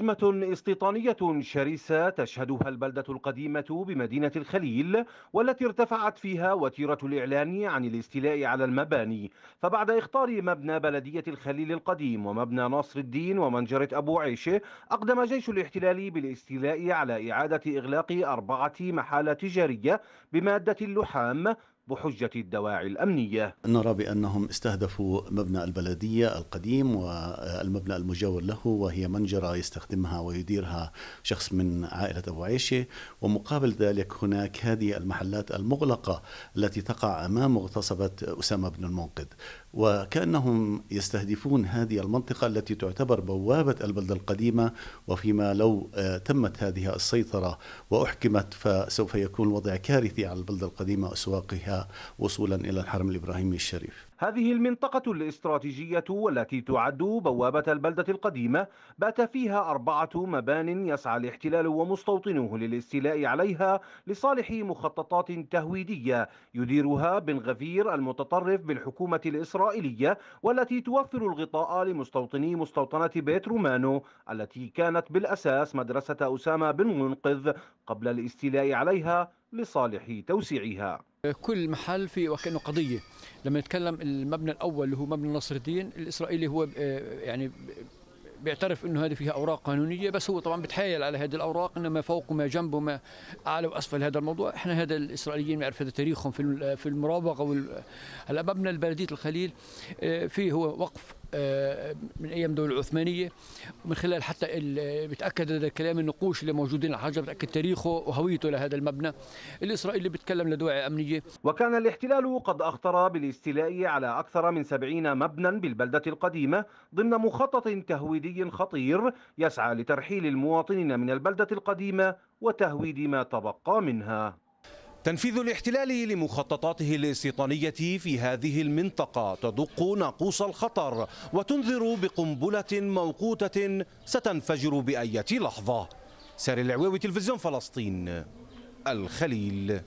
أزمة استيطانية شرسة تشهدها البلدة القديمة بمدينة الخليل والتي ارتفعت فيها وتيرة الإعلان عن الاستيلاء على المباني فبعد إخطار مبنى بلدية الخليل القديم ومبنى ناصر الدين ومنجرة أبو عيشة أقدم جيش الاحتلال بالاستيلاء على إعادة إغلاق أربعة محال تجارية بمادة اللحام بحجة الدواعي الأمنية نرى بأنهم استهدفوا مبنى البلدية القديم والمبنى المجاور له وهي منجرة يستخدمها ويديرها شخص من عائلة أبو عيشة ومقابل ذلك هناك هذه المحلات المغلقة التي تقع أمام مغتصبة أسامة بن المنقذ وكأنهم يستهدفون هذه المنطقة التي تعتبر بوابة البلدة القديمة وفيما لو آه، تمت هذه السيطرة وأحكمت فسوف يكون وضع كارثي على البلدة القديمة وأسواقها وصولا إلى الحرم الإبراهيمي الشريف هذه المنطقة الاستراتيجية والتي تعد بوابة البلدة القديمة بات فيها أربعة مبان يسعى الاحتلال ومستوطنوه للاستيلاء عليها لصالح مخططات تهويدية يديرها بن غفير المتطرف بالحكومة الإسرائيلية الإسرائيلية والتي توفر الغطاء لمستوطني مستوطنة بيت رومانو التي كانت بالأساس مدرسة أسامة بن منقذ قبل الاستيلاء عليها لصالح توسيعها كل محل في وكأنه قضية لما نتكلم المبنى الأول اللي هو مبنى نصر الدين الإسرائيلي هو آه، يعني بيعترف انه هذه فيها اوراق قانونيه بس هو طبعا بتحايل على هذه الاوراق انما فوق وما جنب وما اعلى واسفل هذا الموضوع احنا هذا الاسرائيليين بنعرف هذا تاريخهم في في المراوغه هلا مبنى بلديه الخليل آه، في هو وقف آه، من ايام الدوله العثمانيه ومن خلال حتى بتاكد هذا الكلام النقوش اللي موجودين على الحجر بتاكد تاريخه وهويته لهذا المبنى الاسرائيلي بيتكلم لدواعي امنيه وكان الاحتلال قد اخطر بالاستيلاء على اكثر من 70 مبنى بالبلده القديمه ضمن مخطط تهويدي خطير يسعى لترحيل المواطنين من البلده القديمه وتهويد ما تبقى منها تنفيذ الاحتلال لمخططاته الاستيطانية في هذه المنطقة تدق ناقوس الخطر وتنذر بقنبلة موقوتة ستنفجر بأية لحظة ساري العواوي تلفزيون فلسطين الخليل